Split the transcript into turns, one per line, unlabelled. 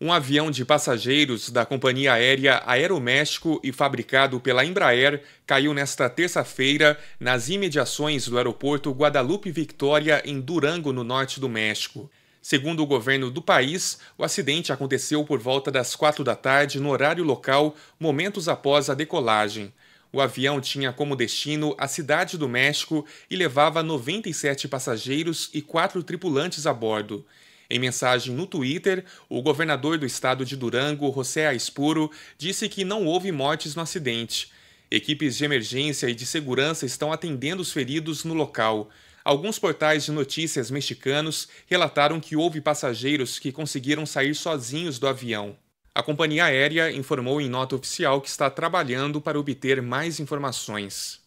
Um avião de passageiros da companhia aérea Aeroméxico e fabricado pela Embraer caiu nesta terça-feira nas imediações do aeroporto Guadalupe Victoria, em Durango, no norte do México. Segundo o governo do país, o acidente aconteceu por volta das quatro da tarde no horário local, momentos após a decolagem. O avião tinha como destino a cidade do México e levava 97 passageiros e quatro tripulantes a bordo. Em mensagem no Twitter, o governador do estado de Durango, José Aispuro, disse que não houve mortes no acidente. Equipes de emergência e de segurança estão atendendo os feridos no local. Alguns portais de notícias mexicanos relataram que houve passageiros que conseguiram sair sozinhos do avião. A companhia aérea informou em nota oficial que está trabalhando para obter mais informações.